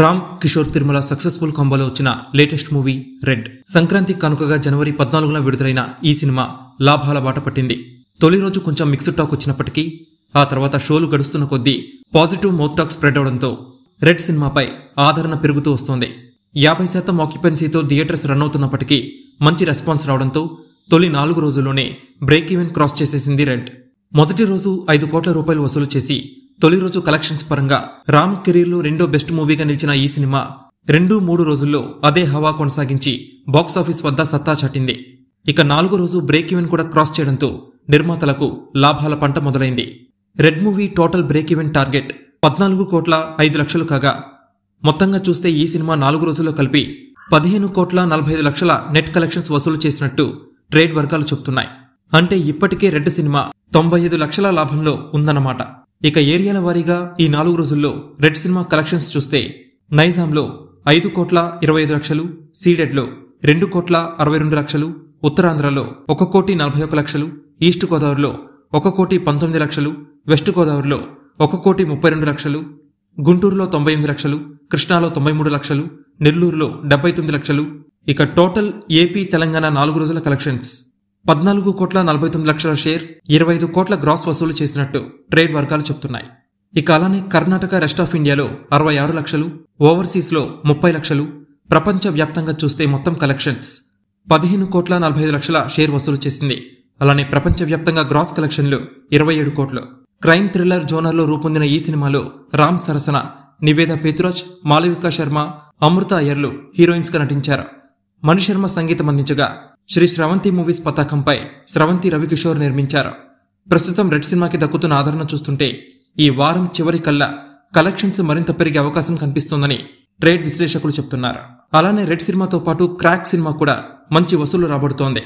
Ram Kishore Tirumala successful కాంబోలో వచ్చిన latest movie Red Sankranti కనుకగా జనవరి పద్నాలుగున విడుదలైన ఈ సినిమా లాభాల బాట పట్టింది తొలి రోజు కొంచెం మిక్స్డ్ టాక్ వచ్చినప్పటికీ ఆ తర్వాత షోలు గడుస్తున్న కొద్దీ పాజిటివ్ మౌత్ టాక్ స్ప్రెడ్ అవడంతో రెడ్ సినిమాపై ఆదరణ పెరుగుతూ వస్తోంది యాభై శాతం ఆక్యుపెన్సీతో థియేటర్స్ రన్ అవుతున్నప్పటికీ మంచి రెస్పాన్స్ రావడంతో తొలి నాలుగు రోజుల్లోనే బ్రేక్ ఈవెన్ క్రాస్ చేసేసింది రెడ్ మొదటి రోజు ఐదు కోట్ల రూపాయలు వసూలు చేసి తొలి రోజు కలెక్షన్స్ పరంగా రామ్ కెరీర్లో రెండో బెస్ట్ మూవీగా నిలిచిన ఈ సినిమా రెండు మూడు రోజుల్లో అదే హవా కొనసాగించి బాక్సాఫీస్ వద్ద సత్తా చాటింది ఇక నాలుగో రోజు బ్రేక్ ఈవెన్ కూడా క్రాస్ చేయడంతో నిర్మాతలకు లాభాల పంట మొదలైంది Red movie total break even target పద్నాలుగు కోట్ల ఐదు లక్షలు కాగా మొత్తంగా చూస్తే ఈ సినిమా నాలుగు రోజుల్లో కలిపి పదిహేను కోట్ల నలభై ఐదు లక్షల నెట్ కలెక్షన్స్ వసూలు చేసినట్టు ట్రేడ్ వర్గాలు చెబుతున్నాయి అంటే ఇప్పటికే రెడ్ సినిమా తొంభై ఐదు లక్షల లాభంలో ఉందన్నమాట ఇక ఏరియాల వారీగా ఈ నాలుగు రోజుల్లో రెడ్ సినిమా కలెక్షన్స్ చూస్తే నైజాంలో ఐదు కోట్ల ఇరవై ఐదు లక్షలు సీడెడ్లో రెండు కోట్ల అరవై రెండు లక్షలు ఉత్తరాంధ్రలో ఒక కోటి నలభై ఒక లక్షలు ఈస్ట్ గోదావరిలో ఒక కోటి పంతొమ్మిది లక్షలు వెస్ట్ గోదావరిలో ఒక కోటి ముప్పై రెండు లక్షలు గుంటూరులో తొంభై ఎనిమిది లక్షలు కృష్ణాలో తొంభై మూడు లక్షలు నెల్లూరులో డెబ్బై తొమ్మిది లక్షలు ఇక టోటల్ ఏపీ తెలంగాణ నాలుగు రోజుల కలెక్షన్స్ పద్నాలుగు కోట్ల నలభై తొమ్మిది లక్షల షేర్ ఇరవై ఐదు కోట్ల గ్రాస్ వసూలు చేసినట్టు ట్రేడ్ వర్గాలు చెబుతున్నాయి ఇక అలానే కర్ణాటక రెస్ట్ ఆఫ్ ఇండియాలో అరవై ఆరు లక్షలు ఓవర్సీస్లో ముప్పై లక్షలు ప్రపంచవ్యాప్తంగా చూస్తే మొత్తం కలెక్షన్స్ పదిహేను కోట్ల నలభై ఐదు లక్షల షేర్ వసూలు చేసింది అలానే ప్రపంచవ్యాప్తంగా గ్రాస్ కలెక్షన్లు ఇరవై ఏడు కోట్లు క్రైమ్ థ్రిల్లర్ జోనర్లో రూపొందిన ఈ సినిమాలో రామ్ సరసన నివేద పేతురాజ్ మాలవికా శర్మ అమృత అయ్యర్లు హీరోయిన్స్గా నటించారు మణిశర్మ సంగీతం అందించగా శ్రీ స్రవంతి మూవీస్ పతాకంపై స్రవంతి రవికిషోర్ నిర్మించారు ప్రస్తుతం రెడ్ సినిమాకి దక్కుతున్న ఆదరణ చూస్తుంటే ఈ వారం చివరి కల్లా కలెక్షన్స్ మరింత పెరిగే అవకాశం కనిపిస్తోందని ట్రేడ్ విశ్లేషకులు చెప్తున్నారు అలానే రెడ్ సినిమాతో పాటు క్రాక్ సినిమా కూడా మంచి వసూలు రాబడుతోంది